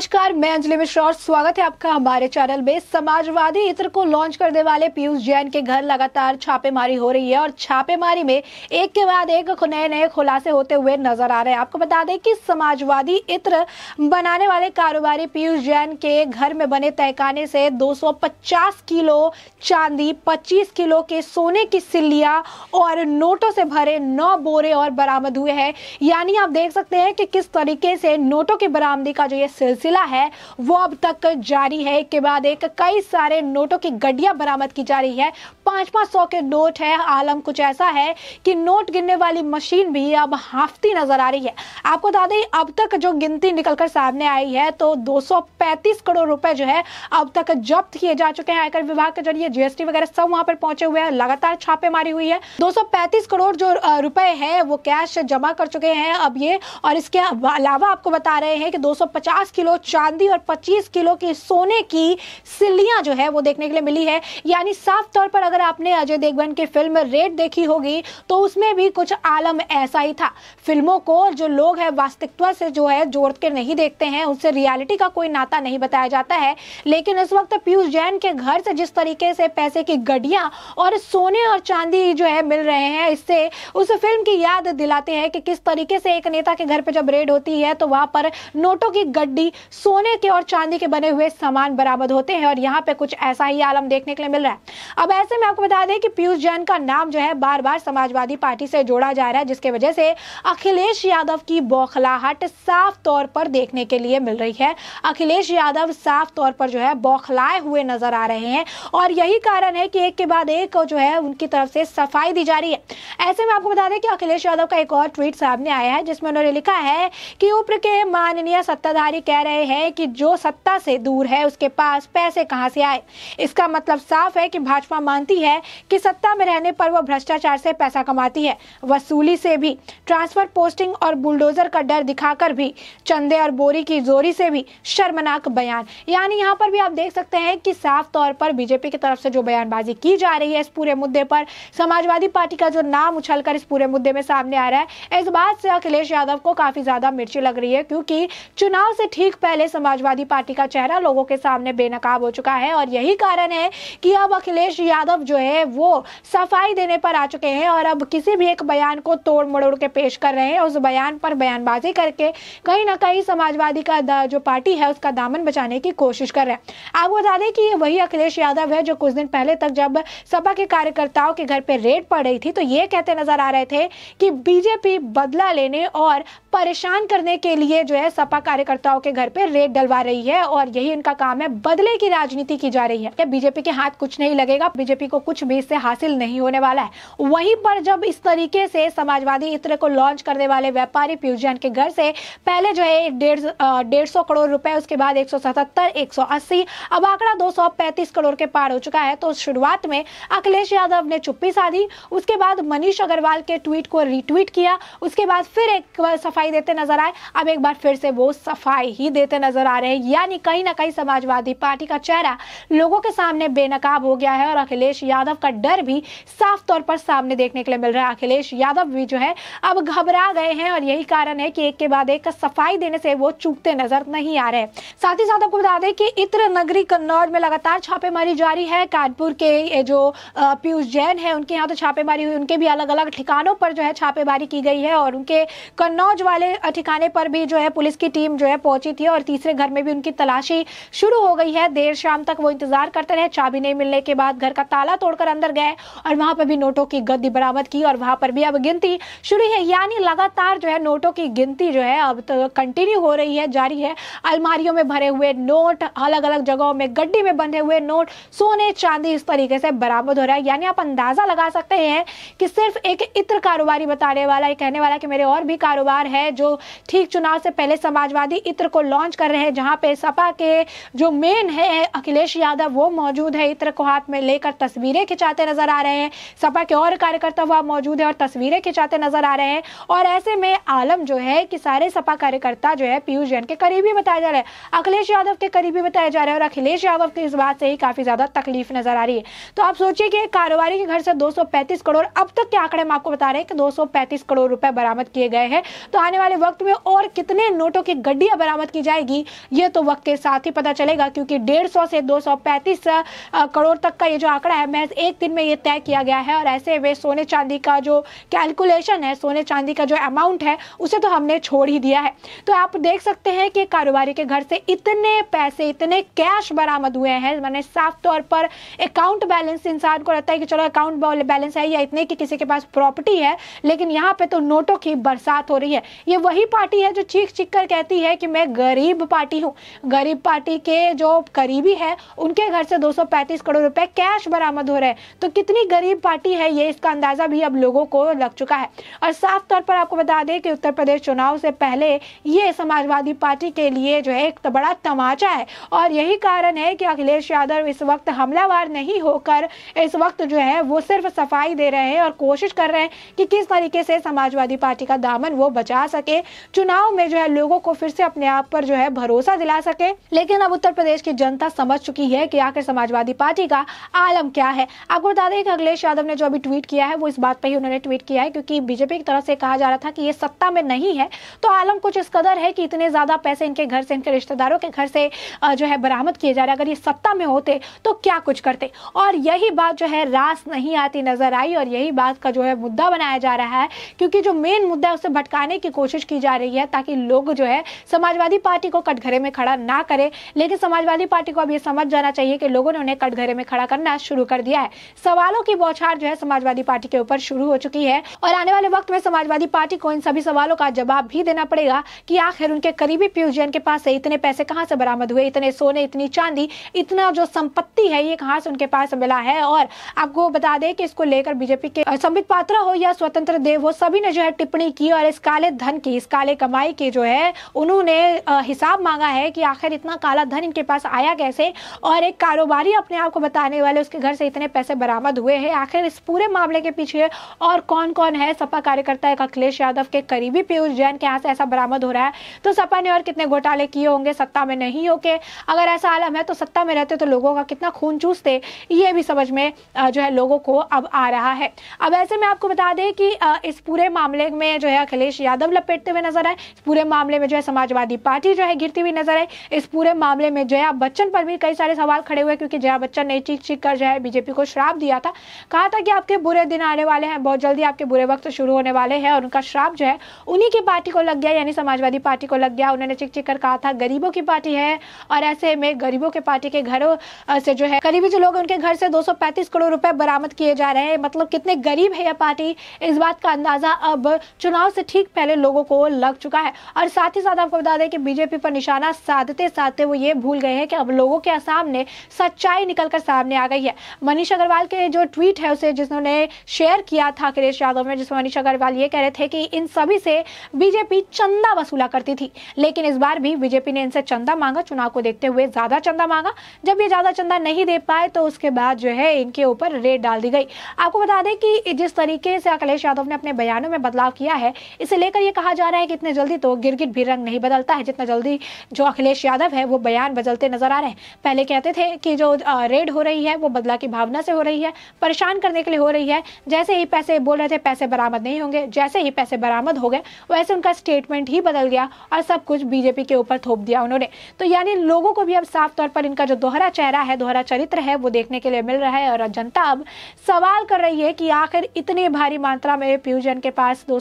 नमस्कार मैं अंजलि मिश्रा और स्वागत है आपका हमारे चैनल में समाजवादी इत्र को लॉन्च करने वाले पीयूष जैन के घर लगातार छापेमारी हो रही है और छापेमारी में एक के बाद एक नए नए खुलासे होते हुए नजर आ रहे हैं आपको बता दें कि समाजवादी इत्र बनाने वाले कारोबारी पीयूष जैन के घर में बने तहकाने से दो किलो चांदी पच्चीस किलो के सोने की सिल्लिया और नोटों से भरे नौ बोरे और बरामद हुए हैं यानी आप देख सकते हैं कि किस तरीके से नोटों की बरामदी का जो ये सिलसिला सिलसिला है वो अब तक जारी है एक के बाद एक कई सारे नोटों की गड्डिया बरामद की जा रही है पांच पांच सौ के नोट है आलम कुछ ऐसा है कि नोट गिनने वाली मशीन भी अब हाफती नजर आ रही है आपको बता दें अब तक जो गिनती निकलकर सामने आई है तो 235 करोड़ रुपए जो है अब तक जब्त किए जा चुके हैं आयकर विभाग के जरिए जीएसटी वगैरह सब वहां पर पहुंचे हुए हैं लगातार छापेमारी हुई है दो करोड़ जो रुपए है वो कैश जमा कर चुके हैं अब ये और इसके अलावा आपको बता रहे हैं कि 250 किलो चांदी और 25 किलो के सोने की सिल्लियां जो है वो देखने के लिए मिली है यानी साफ तौर पर अगर आपने अजय देवगन की फिल्म रेड देखी होगी तो उसमें भी कुछ आलम ऐसा ही था फिल्मों को जो लोग है वास्तविकता से जो है जोड़ के नहीं देखते हैं उससे रियालिटी का कोई नाता नहीं बताया जाता है लेकिन इस वक्त पीयूष जैन के घर से जिस तरीके से पैसे की गड्डिया और सोने और चांदी जो है मिल रहे हैं इससे उस फिल्म की याद दिलाते हैं कि किस तरीके से एक नेता के घर पर जब रेड होती है तो वहां पर नोटों की गड्डी सोने के और चांदी के बने हुए सामान बरामद होते हैं और यहाँ पे कुछ ऐसा ही आलम देखने के लिए मिल रहा है अब ऐसे में आपको बता दें कि पीयूष जैन का नाम जो है बार बार समाजवादी पार्टी से जोड़ा जा रहा है जिसके वजह से अखिलेश यादव की बौखलाहट साफ तौर पर देखने के लिए मिल रही है अखिलेश यादव साफ तौर पर जो है बौखलाए हुए नजर आ रहे हैं और यही कारण है कि एक के बाद एक जो है उनकी तरफ से सफाई दी जा रही है ऐसे में आपको बता दें कि अखिलेश यादव का एक और ट्वीट सामने आया है जिसमें उन्होंने लिखा है कि उप्र के माननीय सत्ताधारी कह रहे रहे हैं कि जो सत्ता से दूर है उसके पास पैसे कहां से आए इसका मतलब साफ है कि भाजपा मानती है कि सत्ता में रहने पर वह भ्रष्टाचार से पैसा कमाती है वसूली से भी ट्रांसफर पोस्टिंग और बुलडोजर का डर दिखाकर भी चंदे और बोरी की जोरी से भी शर्मनाक बयान यानी यहाँ पर भी आप देख सकते हैं कि साफ तौर पर बीजेपी की तरफ से जो बयानबाजी की जा रही है इस पूरे मुद्दे पर समाजवादी पार्टी का जो नाम उछल इस पूरे मुद्दे में सामने आ रहा है इस बात से अखिलेश यादव को काफी ज्यादा मिर्ची लग रही है क्योंकि चुनाव से ठीक पहले समाजवादी पार्टी का चेहरा लोगों के सामने बेनकाब हो चुका है और यही कारण है कि अब अखिलेश यादव जो है वो सफाई देने पर आ चुके हैं और अब किसी भी एक बयान को तोड़ मड़ोड़ के पेश कर रहे हैं उस बयान पर बयानबाजी करके कहीं ना कहीं समाजवादी का जो पार्टी है उसका दामन बचाने की कोशिश कर रहे हैं आपको बता दें कि ये वही अखिलेश यादव है जो कुछ दिन पहले तक जब सपा के कार्यकर्ताओं के घर पर रेड पड़ रही थी तो ये कहते नजर आ रहे थे कि बीजेपी बदला लेने और परेशान करने के लिए जो है सपा कार्यकर्ताओं के घर पे रेड डलवा रही है और यही इनका काम है बदले की राजनीति की जा रही है क्या बीजेपी के हाथ कुछ नहीं लगेगा बीजेपी को कुछ भी इससे हासिल नहीं होने वाला है वहीं पर जब इस तरीके से समाजवादी इत्र को लॉन्च करने वाले व्यापारी पीयूष जैन के घर से पहले जो है डेढ़ डेढ़ सौ करोड़ रुपए उसके बाद एक सौ सतहत्तर एक सौ अस्सी अब आंकड़ा दो सौ पैंतीस करोड़ के पार हो चुका है तो शुरुआत में अखिलेश यादव ने चुप्पी साधी उसके बाद मनीष अग्रवाल के ट्वीट को रिट्वीट किया उसके बाद फिर एक सफाई दिखाई देते नजर आए अब एक बार फिर से वो सफाई ही देते नजर आ रहे हैं यानी कहीं ना कहीं समाजवादी पार्टी का चेहरा लोगों के सामने बेनकाब हो गया है और अखिलेश यादव का डर भी साफ तौर पर सामने देखने के लिए मिल रहा है अखिलेश यादव भी जो है अब घबरा गए हैं और यही कारण है कि एक के बाद एक सफाई देने से वो चूकते नजर नहीं आ रहे साथ ही साथ आपको बता दें कि इत्र नगरी कन्नौज में लगातार छापेमारी जारी है कानपुर के जो पीयूष जैन है उनके यहाँ तो छापेमारी हुई उनके भी अलग अलग ठिकानों पर जो है छापेमारी की गई है और उनके कन्नौज वाले ठिकाने पर भी जो है पुलिस की टीम जो है पहुंची थी और तीसरे घर में भी उनकी तलाशी शुरू हो गई है देर शाम तक वो इंतजार करते रहे चाबी नहीं मिलने के बाद घर का ताला तोड़कर अंदर गए और वहां पर भी नोटों की गद्दी बरामद की और वहां पर भी अब गिनती शुरू है यानी लगातार जो है नोटों की गिनती जो है अब तो कंटिन्यू हो रही है जारी है अलमारियों में भरे हुए नोट अलग अलग जगहों में गड्डी में बंधे हुए नोट सोने चांदी इस तरीके से बरामद हो रहा है यानी आप अंदाजा लगा सकते हैं कि सिर्फ एक इत्र कारोबारी बताने वाला कहने वाला कि मेरे और भी कारोबार है है जो ठीक चुनाव से पहले समाजवादी इत्र को लॉन्च कर रहे हैं जहां पे सपा के जो मेन है अखिलेश यादव वो मौजूद है इत्र को हाथ में लेकर तस्वीरें खिंचाते नजर आ रहे हैं सपा के और कार्यकर्ता वहाँ मौजूद है और तस्वीरें खिंचाते नजर आ रहे हैं और ऐसे में आलम जो है कि सारे सपा कार्यकर्ता जो है पीयूष जैन के करीबी बताया जा रहा है अखिलेश यादव के करीबी बताया जा रहा है और अखिलेश यादव की इस बात से ही काफी ज्यादा तकलीफ नजर आ रही है तो आप सोचिए कि कारोबारी के घर से 235 करोड़ अब तक के आंकड़े हम आपको बता रहे हैं कि 235 करोड़ रुपए बरामद किए गए हैं तो आने वाले वक्त में और कितने नोटों की गड्डिया बरामद की जाएगी ये तो वक्त के साथ ही पता चलेगा क्योंकि डेढ़ सौ से दो सौ पैंतीस करोड़ तक का ये जो आंकड़ा है महज एक दिन में ये तय किया गया है और ऐसे में सोने चांदी का जो कैलकुलेशन है सोने चांदी का जो अमाउंट है उसे तो हमने छोड़ ही दिया है तो आप देख सकते हैं कि कारोबारी के घर से इतने पैसे इतने कैश बरामद हुए हैं मैंने साफ तौर पर अकाउंट बैलेंस इंसान को रहता है कि चलो अकाउंट बैलेंस है या इतने कि किसी के पास प्रॉपर्टी है लेकिन यहाँ पे तो नोटों की बरसात हो रही है ये वही पार्टी है जो चीख चीख कर कहती है कि मैं गरीब पार्टी हूँ गरीब पार्टी के जो करीबी है उनके घर से 235 करोड़ रुपए कैश बरामद हो रहे हैं तो कितनी गरीब पार्टी है ये इसका अंदाजा भी अब लोगों को लग चुका है और साफ तौर पर आपको बता दें कि उत्तर प्रदेश चुनाव से पहले ये समाजवादी पार्टी के लिए जो है एक बड़ा तमाचा है और यही कारण है कि अखिलेश यादव इस वक्त हमलावार नहीं होकर इस वक्त जो है वो सिर्फ सफाई दे रहे हैं और कोशिश कर रहे हैं कि किस तरीके से समाजवादी पार्टी का दामन वो बचा सके चुनाव में जो है लोगों को फिर से अपने आप पर जो है भरोसा दिला सके लेकिन अब उत्तर प्रदेश की जनता समझ चुकी है कि आखिर समाजवादी पार्टी का आलम क्या है आपको बता दें कि अखिलेश यादव ने जो अभी ट्वीट किया है वो इस बात पर ही उन्होंने ट्वीट किया है क्योंकि बीजेपी की तरफ से कहा जा रहा था कि ये सत्ता में नहीं है तो आलम कुछ इस कदर है कि इतने ज्यादा पैसे इनके घर से इनके रिश्तेदारों के घर से जो है बरामद किए जा रहे अगर ये सत्ता में होते तो क्या कुछ करते और यही बात जो है रास नहीं आती नजर आई और यही बात का जो है मुद्दा बनाया जा रहा है क्योंकि जो मेन मुद्दा है उसे भटकाने की कोशिश की जा रही है ताकि लोग जो है समाजवादी पार्टी को कटघरे में खड़ा ना करे लेकिन समाजवादी पार्टी को अब यह समझ जाना चाहिए कि लोगों ने उन्हें कटघरे में खड़ा करना शुरू कर दिया है सवालों की बौछार जो है समाजवादी पार्टी के ऊपर शुरू हो चुकी है और आने वाले वक्त में समाजवादी पार्टी को इन सभी सवालों का जवाब भी देना पड़ेगा कि आखिर उनके करीबी पीयूष जैन के पास से इतने पैसे कहाँ से बरामद हुए इतने सोने इतनी चांदी इतना जो संपत्ति है ये कहाँ से उनके पास मिला है और आपको बता दें कि इसको लेकर बीजेपी के संबित पात्रा हो या स्वतंत्र देव हो सभी ने जो है टिप्पणी की और इस काले धन की इस काले कमाई की जो है उन्होंने हिसाब मांगा है कि आखिर इतना काला धन इनके पास आया कैसे और एक कारोबारी अपने आप को बताने वाले उसके घर से इतने पैसे बरामद हुए हैं आखिर इस पूरे मामले के पीछे और कौन कौन है सपा कार्यकर्ता एक अखिलेश यादव के करीबी पीयूष जैन के यहाँ से ऐसा बरामद हो रहा है तो सपा ने और कितने घोटाले किए होंगे सत्ता में नहीं होके अगर ऐसा आलम है तो सत्ता में रहते तो लोगों का कितना खून चूसते ये भी समझ में जो है लोगों को अब आ रहा है अब ऐसे में आपको बता दें कि इस पूरे मामले में जो है अखिलेश यादव कदम मतलब लपेटते हुए नजर आए इस पूरे मामले में जो है समाजवादी पार्टी जो है गिरती हुई नजर आई इस पूरे मामले में जया बच्चन पर भी कई सारे सवाल खड़े हुए क्योंकि जया बच्चन ने चीख चीख कर जो है बीजेपी को श्राप दिया था कहा था कि आपके बुरे दिन आने वाले हैं बहुत जल्दी आपके बुरे वक्त शुरू होने वाले हैं और उनका श्राप जो है उन्हीं की पार्टी को लग गया यानी समाजवादी पार्टी को लग गया उन्होंने चिक चिक कर कहा था गरीबों की पार्टी है और ऐसे में गरीबों के पार्टी के घरों से जो है करीबी जो लोग उनके घर से 235 करोड़ रुपए बरामद किए जा रहे हैं मतलब कितने गरीब है यह पार्टी इस बात का अंदाजा अब चुनाव से ठीक पहले लोगों को लग चुका है और साथ ही साथ आपको बता दें कि बीजेपी पर निशाना साधते साधते वो ये भूल गए हैं कि अब लोगों के सामने सच्चाई निकलकर सामने आ गई है मनीष अग्रवाल के जो ट्वीट है उसे जिन्होंने शेयर किया था अखिलेश यादव ने जिसमें मनीष अग्रवाल ये कह रहे थे कि इन सभी से बीजेपी चंदा वसूला करती थी लेकिन इस बार भी बीजेपी ने इनसे चंदा मांगा चुनाव को देखते हुए ज्यादा चंदा मांगा जब ये ज्यादा चंदा नहीं दे पाए तो उसके बाद जो है इनके ऊपर रेड डाल दी गई आपको बता दें कि जिस तरीके से अखिलेश यादव ने अपने बयानों में बदलाव किया है इसे लेकर ये कहा जा रहा है कि इतने जल्दी तो गिरगिट भी रंग नहीं बदलता है जितना जल्दी जो अखिलेश यादव है वो बयान बदलते नजर आ रहे हैं पहले कहते थे कि जो रेड हो रही है वो बदला की भावना से हो रही है परेशान करने के लिए हो रही है जैसे ही पैसे बोल रहे थे पैसे बरामद नहीं होंगे जैसे ही पैसे बरामद हो गए वैसे उनका स्टेटमेंट ही बदल गया और सब कुछ बीजेपी के ऊपर थोप दिया उन्होंने तो यानी लोगों को भी अब साफ तौर पर इनका जो दोहरा चेहरा है दोहरा चरित्र है वो देखने के लिए मिल रहा है और जनता अब सवाल कर रही है कि आखिर इतनी भारी मात्रा में पीयूजन के पास दो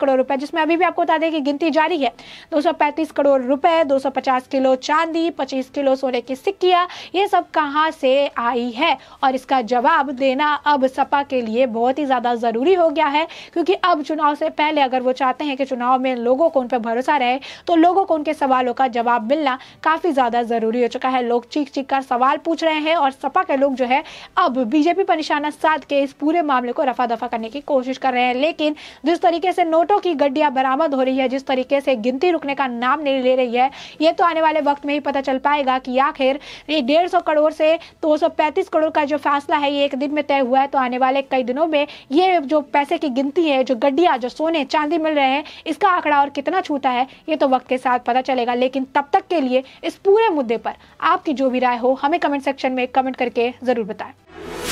करोड़ रुपए जिसमें अभी भी आपको बता दें कि गिनती जारी है 235 करोड़ रुपए 250 किलो चांदी 25 किलो सोने की सिक्किया ये सब कहाँ से आई है और इसका जवाब देना अब सपा के लिए बहुत ही ज़्यादा ज़रूरी हो गया है क्योंकि अब चुनाव से पहले अगर वो चाहते हैं कि चुनाव में लोगों को उन पर भरोसा रहे तो लोगों को उनके सवालों का जवाब मिलना काफ़ी ज़्यादा ज़रूरी हो चुका है लोग चीख चीख कर सवाल पूछ रहे हैं और सपा के लोग जो है अब बीजेपी पर निशाना साध के इस पूरे मामले को रफा दफा करने की कोशिश कर रहे हैं लेकिन जिस तरीके से नोटों की गड्डिया बरामद हो रही है जिस तरीके से गिनती रुकने का नाम नहीं ले रही है ये तो आने वाले वक्त में ही पता चल पाएगा कि आखिर ये डेढ़ सौ करोड़ से दो सौ पैंतीस करोड़ का जो फैसला है ये एक दिन में तय हुआ है तो आने वाले कई दिनों में ये जो पैसे की गिनती है जो गड्डिया जो सोने चांदी मिल रहे हैं इसका आंकड़ा और कितना छूटा है ये तो वक्त के साथ पता चलेगा लेकिन तब तक के लिए इस पूरे मुद्दे पर आपकी जो भी राय हो हमें कमेंट सेक्शन में कमेंट करके ज़रूर बताएं